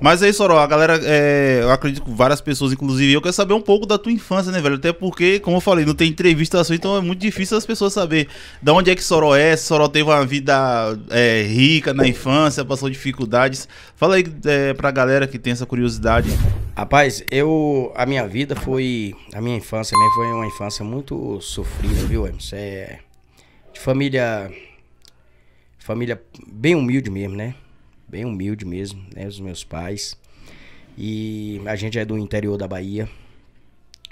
Mas aí é Soró. A galera, é, eu acredito que várias pessoas, inclusive eu, quero saber um pouco da tua infância, né, velho? Até porque, como eu falei, não tem entrevista assim, então é muito difícil as pessoas saber de onde é que Soró é, se Soró teve uma vida é, rica na infância, passou dificuldades. Fala aí é, pra galera que tem essa curiosidade. Rapaz, eu. A minha vida foi. A minha infância também foi uma infância muito sofrida, viu, Emerson? É, de família. Família bem humilde mesmo, né? bem humilde mesmo, né? Os meus pais. E a gente é do interior da Bahia.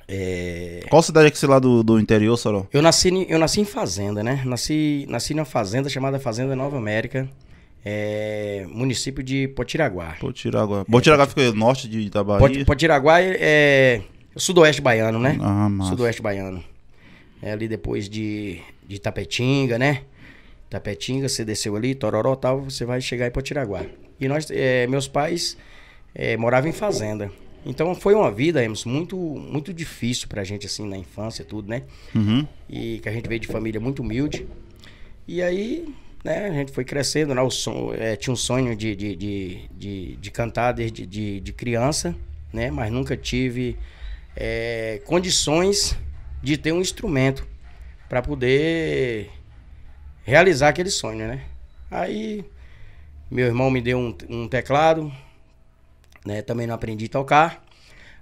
É... Qual cidade é que você é lá do, do interior, Soró? Eu nasci, eu nasci em fazenda, né? Nasci, nasci numa fazenda chamada Fazenda Nova América, é... município de Potiraguá. Potiraguá. Potiraguá é, fica norte de, da Bahia? Potiraguá é, é, sudoeste baiano, né? Ah, Sudoeste baiano. É ali depois de, de Tapetinga, né? Tapetinga, você desceu ali, Tororó tal, você vai chegar em Potiraguá. E nós, é, meus pais é, moravam em fazenda. Então foi uma vida, Emerson, muito, muito difícil pra gente, assim, na infância, tudo, né? Uhum. E que a gente veio de família muito humilde. E aí, né, a gente foi crescendo, né? O som, é, eh, tinha um sonho de, de, de, de, de cantar desde de, de, criança, né? Mas nunca tive condições de ter um instrumento para poder realizar aquele sonho, né? Aí meu irmão me deu um, um teclado, né? Também não aprendi a tocar.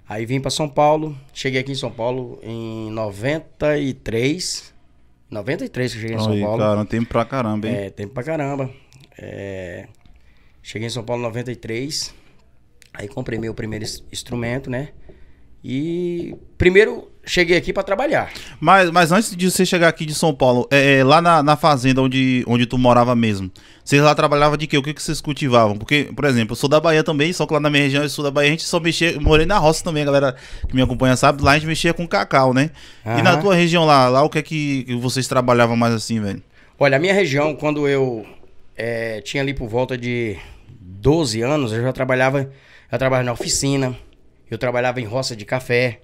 Aí vim para São Paulo, cheguei aqui em São Paulo em 93. 93 que eu cheguei em São Aí, Paulo. Cara, tempo pra caramba, hein? É, tempo pra caramba. É... Cheguei em São Paulo em 93. Aí comprei meu primeiro instrumento, né? E primeiro cheguei aqui para trabalhar. Mas, mas antes de você chegar aqui de São Paulo, é, é lá na, na, fazenda onde, onde tu morava mesmo, vocês lá trabalhavam de quê? O que, que vocês cultivavam? Porque, por exemplo, eu sou da Bahia também, só que lá na minha região, eu sou da Bahia, a gente só mexia, morei na roça também, a galera que me acompanha sabe, lá a gente mexia com cacau, né? Aham. E na tua região lá, lá o que é que vocês trabalhavam mais assim, velho? Olha, a minha região, quando eu é, tinha ali por volta de 12 anos, eu já trabalhava, já trabalhava na oficina, eu trabalhava em roça de café,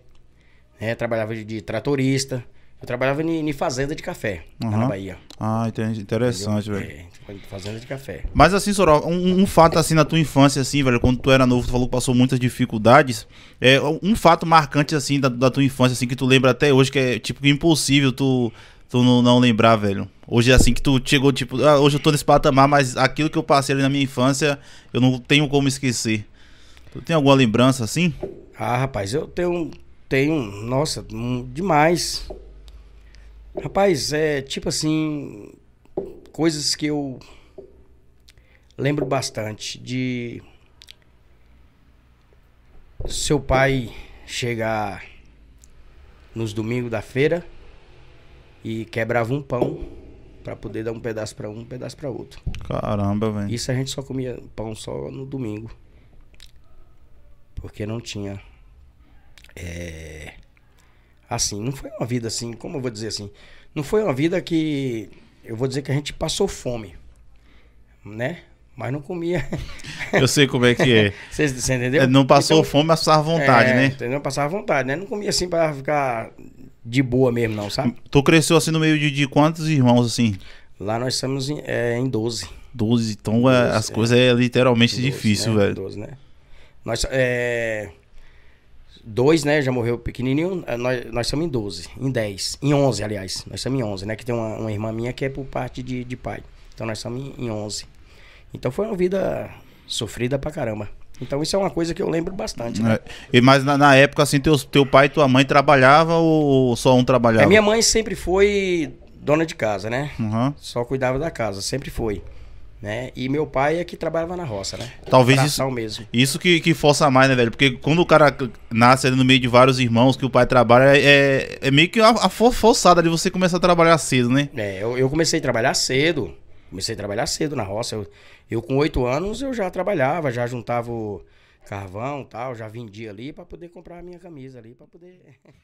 né? Trabalhava de, de tratorista. Eu trabalhava em, fazenda de café, uhum. na Bahia. Ah, entendi. Interessante, Entendeu? É, velho. É, fazenda de café. Mas assim, Soró, um, um, fato assim na tua infância, assim, velho, quando tu era novo, tu falou que passou muitas dificuldades. É, um fato marcante, assim, da, da tua infância, assim, que tu lembra até hoje, que é, tipo, é impossível tu, tu não, não lembrar, velho. Hoje é assim que tu chegou, tipo, ah, hoje eu tô nesse patamar, mas aquilo que eu passei ali na minha infância, eu não tenho como esquecer. Tu tem alguma lembrança assim? Ah, rapaz, eu tenho. Tenho. Nossa, hum, demais. Rapaz, é tipo assim. Coisas que eu lembro bastante de seu pai chegar nos domingos da feira e quebrava um pão para poder dar um pedaço para um, um pedaço para outro. Caramba, velho. Isso a gente só comia pão só no domingo. Porque não tinha. É, assim, não foi uma vida assim, como eu vou dizer assim? Não foi uma vida que. Eu vou dizer que a gente passou fome. Né? Mas não comia. Eu sei como é que é. Você, você entendeu? É, não passou então, fome, mas passava vontade, é, né? Entendeu? Passava vontade, né? Não comia assim pra ficar de boa mesmo, não, sabe? Tu cresceu assim no meio de, de quantos irmãos, assim? Lá nós estamos em, é, em 12. 12, então 12, é, as é, coisas é literalmente 12, difícil, né? velho. 12, né? Nós. É, dois, né? Já morreu pequenininho. É, nós, nós em 12, em 10, em 11, aliás. Nós somos em 11, né? Que tem uma, uma irmã minha que é por parte de, de pai. Então nós somos em, em 11. Então foi uma vida sofrida pra caramba. Então isso é uma coisa que eu lembro bastante, né? É. E, mas na, na, época, assim, teu, teu pai e tua mãe trabalhava ou só um trabalhava? É, minha mãe sempre foi dona de casa, né? Uhum. Só cuidava da casa, sempre foi. Né? E meu pai é que trabalhava na roça, né? Talvez isso mesmo. Isso que, que força mais, né, velho? Porque quando o cara nasce ali no meio de vários irmãos que o pai trabalha, é, é, é meio que a, a forçada de você começar a trabalhar cedo, né? É, eu, eu comecei a trabalhar cedo. Comecei a trabalhar cedo na roça. Eu, eu com oito anos eu já trabalhava, já juntava carvão tal, já vendia ali para poder comprar a minha camisa ali, para poder...